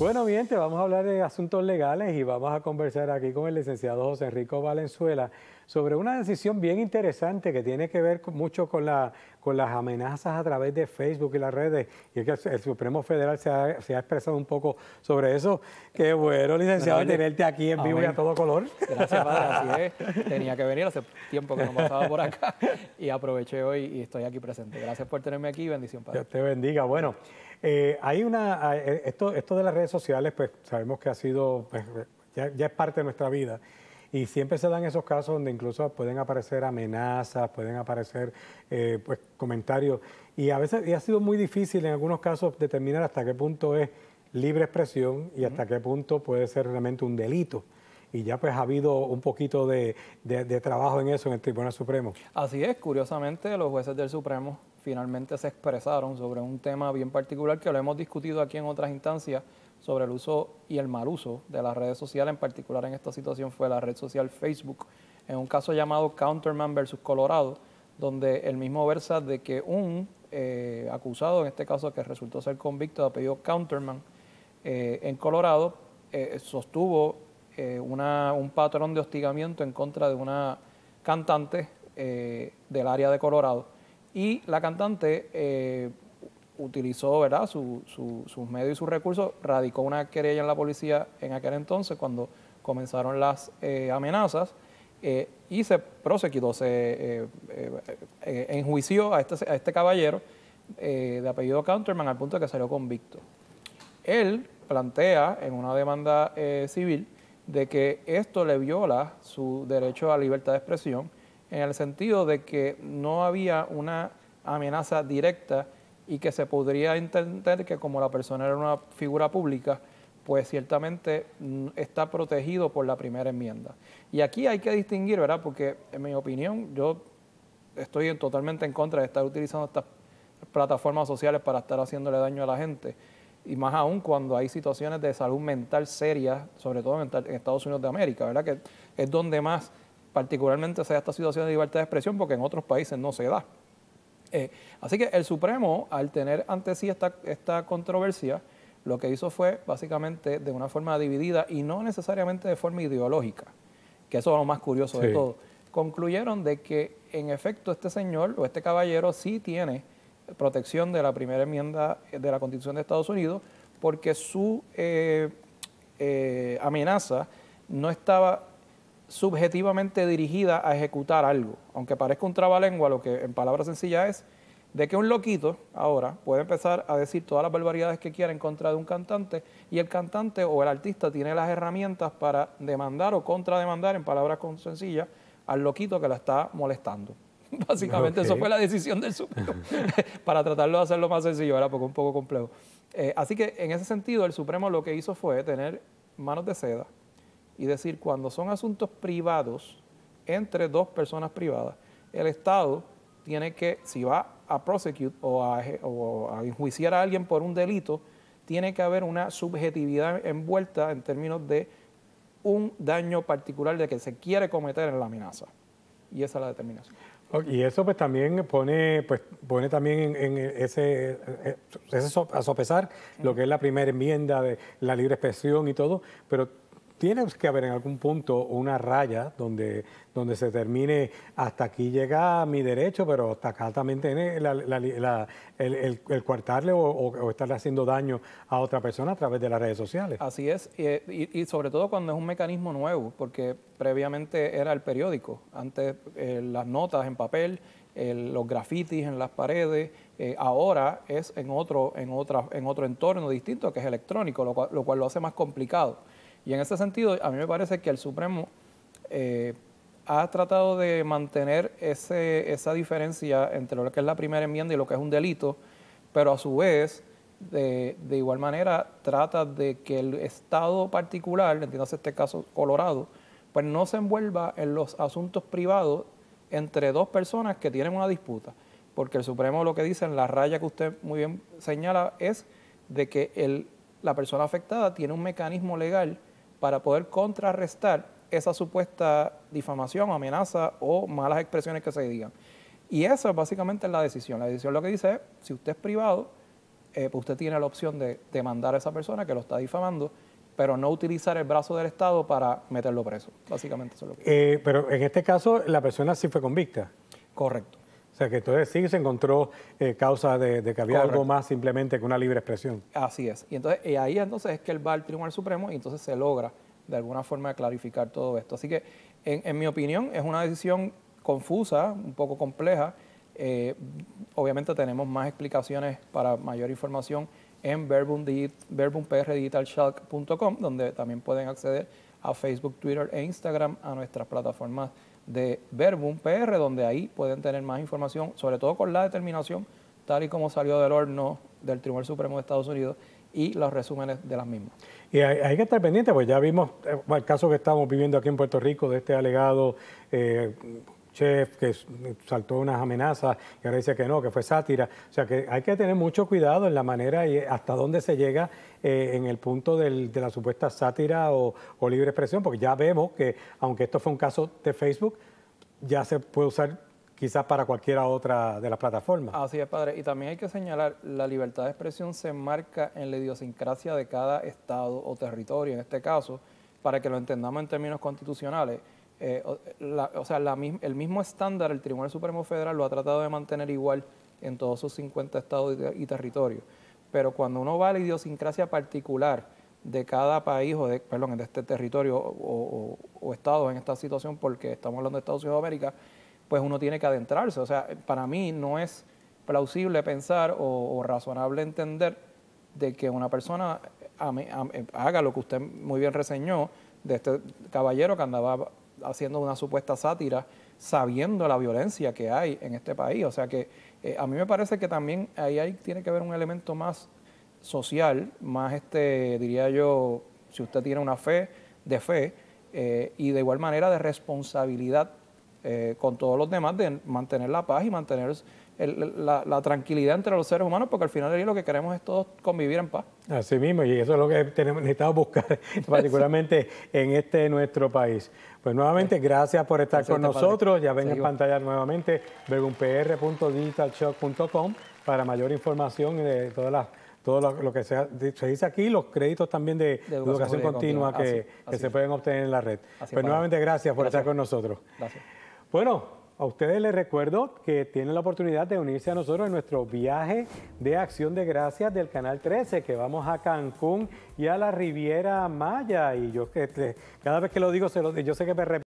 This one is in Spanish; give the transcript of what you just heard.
Bueno, bien, te vamos a hablar de asuntos legales y vamos a conversar aquí con el licenciado José Enrico Valenzuela sobre una decisión bien interesante que tiene que ver mucho con la las amenazas a través de Facebook y las redes. Y es que el Supremo Federal se ha, expresado un poco sobre eso. Qué bueno, licenciado, tenerte aquí en vivo y a todo color. Gracias, padre. Así es. Tenía que venir hace tiempo que no pasaba por acá y aproveché hoy y estoy aquí presente. Gracias por tenerme aquí. Bendición, padre. Dios te bendiga. Bueno. Eh, hay una, eh, esto, esto de las redes sociales, pues sabemos que ha sido, pues, ya es parte de nuestra vida. Y siempre se dan esos casos donde incluso pueden aparecer amenazas, pueden aparecer eh, pues, comentarios. Y a veces ha sido muy difícil en algunos casos determinar hasta qué punto es libre expresión y hasta qué punto puede ser realmente un delito y ya pues ha habido un poquito de, de, trabajo en eso en el Tribunal Supremo. Así es, curiosamente los jueces del Supremo finalmente se expresaron sobre un tema bien particular que lo hemos discutido aquí en otras instancias, sobre el uso y el mal uso de las redes sociales, en particular en esta situación fue la red social Facebook, en un caso llamado Counterman versus Colorado, donde el mismo versa de que un eh, acusado, en este caso que resultó ser convicto de apellido Counterman eh, en Colorado, eh, sostuvo una, un patrón de hostigamiento en contra de una cantante del área de Colorado. Y la cantante utilizó ¿verdad? sus medios y sus recursos, radicó una querella en la policía en aquel entonces cuando comenzaron las eh, amenazas eh, y se prosequitó, se eh, enjuició a este, a este caballero de apellido Counterman al punto de que salió convicto. Él plantea en una demanda civil de que esto le viola su derecho a libertad de expresión en el sentido de que no había una amenaza directa y que se podría entender que como la persona era una figura pública, pues ciertamente mm, está protegido por la primera enmienda. Y aquí hay que distinguir, ¿verdad? Porque en mi opinión yo estoy totalmente en contra de estar utilizando estas plataformas sociales para estar haciéndole daño a la gente. Y más aún cuando hay situaciones de salud mental serias, sobre todo en Estados Unidos de América, ¿verdad? Que es donde más particularmente se da esta situación de libertad de expresión porque en otros países no se da. Eh, así que el Supremo, al tener ante sí esta, esta controversia, lo que hizo fue básicamente de una forma dividida y no necesariamente de forma ideológica, que eso es lo más curioso de todo. Concluyeron de que en efecto este señor o este caballero sí tiene protección de la primera enmienda de la Constitución de Estados Unidos porque su eh, eh, amenaza no estaba subjetivamente dirigida a ejecutar algo. Aunque parezca un trabalengua, lo que en palabras sencillas es de que un loquito ahora puede empezar a decir todas las barbaridades que quiera en contra de un cantante y el cantante o el artista tiene las herramientas para demandar o contrademandar, en palabras sencillas, al loquito que la está molestando. Básicamente, eso fue la decisión del Supremo, para tratarlo de hacerlo más sencillo, era poco un poco complejo. Eh, así que, en ese sentido, el Supremo lo que hizo fue tener manos de seda, y decir cuando son asuntos privados entre dos personas privadas, el Estado tiene que, si va a prosecute o a, a enjuiciar a alguien por un delito, tiene que haber una subjetividad envuelta en términos de un daño particular de que se quiere cometer en la amenaza. Y esa es la determinación. Y eso pues también pone, pues, pone también en, ese, eh, eh, a sopesar lo que es la primera enmienda de la libre expresión y todo, pero tiene que haber en algún punto una raya donde, donde se termine hasta aquí llega mi derecho, pero hasta acá también tiene el, el, o, estarle haciendo daño a otra persona a través de las redes sociales. Así es, y, sobre todo cuando es un mecanismo nuevo, porque previamente era el periódico, antes eh, las notas en papel, eh, los grafitis en las paredes, eh, ahora es en otro, en, otra, en otro entorno distinto que es electrónico, lo cual lo hace más complicado. Y en ese sentido, a mí me parece que el Supremo eh, ha tratado de mantener esa diferencia entre lo que es la primera enmienda y lo que es un delito, pero a su vez, de, igual manera, trata de que el Estado particular, entiendo este caso Colorado, pues no se envuelva en los asuntos privados entre dos personas que tienen una disputa, porque el Supremo lo que dice en la raya que usted muy bien señala es de que el, la persona afectada tiene un mecanismo legal para poder contrarrestar esa supuesta difamación, amenaza o malas expresiones que se digan. Y esa básicamente es la decisión. La decisión lo que dice es, si usted es privado, eh, pues usted tiene la opción de demandar a esa persona que lo está difamando, pero no utilizar el brazo del Estado para meterlo preso. Básicamente eso es lo que eh, Pero en este caso, la persona sí fue convicta. Correcto. O sea, que entonces sí se encontró eh, causa de, que había algo más simplemente que una libre expresión. Así es. Y entonces eh, ahí entonces es que él va al Tribunal Supremo y entonces se logra de alguna forma clarificar todo esto. Así que, en, mi opinión, es una decisión confusa, un poco compleja. Eh, obviamente tenemos más explicaciones para mayor información en verbumprdigitalshock.com, donde también pueden acceder a Facebook, Twitter e Instagram, a nuestras plataformas de Verbum PR, donde ahí pueden tener más información, sobre todo con la determinación, tal y como salió del horno del Tribunal Supremo de Estados Unidos y los resúmenes de las mismas. Y hay, que estar pendiente, pues ya vimos eh, el caso que estamos viviendo aquí en Puerto Rico de este alegado eh, chef que saltó unas amenazas y ahora dice que no, que fue sátira. O sea que hay que tener mucho cuidado en la manera y eh, hasta dónde se llega eh, en el punto de la supuesta sátira o, libre expresión, porque ya vemos que aunque esto fue un caso de Facebook, ya se puede usar quizás para cualquiera otra de las plataformas. Así es, padre. Y también hay que señalar, la libertad de expresión se enmarca en la idiosincrasia de cada estado o territorio, en este caso, para que lo entendamos en términos constitucionales. Eh, o sea, el mismo estándar el Tribunal Supremo Federal lo ha tratado de mantener igual en todos sus 50 estados y, territorios. Pero cuando uno va a la idiosincrasia particular de cada país o de, perdón, de este territorio o, estado en esta situación, porque estamos hablando de Estados Unidos de América, pues uno tiene que adentrarse. O sea, para mí no es plausible pensar o, o razonable entender de que una persona eh, eh, haga lo que usted muy bien reseñó de este caballero que andaba haciendo una supuesta sátira, sabiendo la violencia que hay en este país. O sea que eh, a mí me parece que también ahí hay, tiene que haber un elemento más social, más este, diría yo, si usted tiene una fe, de fe, eh, y de igual manera de responsabilidad eh, con todos los demás de mantener la paz y mantener la, tranquilidad entre los seres humanos, porque al final de lo que queremos es todos convivir en paz. Así mismo, y eso es lo que tenemos, necesitamos buscar, particularmente en este nuestro país. Pues nuevamente, gracias por estar con nosotros. Ya ven en pantalla nuevamente puntocom para mayor información de todas las todo lo, que se, se, dice aquí, los créditos también de, educación, continua, que, se pueden obtener en la red. pues nuevamente, gracias por estar con nosotros. Gracias. Bueno, a ustedes les recuerdo que tienen la oportunidad de unirse a nosotros en nuestro viaje de acción de gracias del Canal 13, que vamos a Cancún y a la Riviera Maya. Y yo que cada vez que lo digo, yo sé que me repito.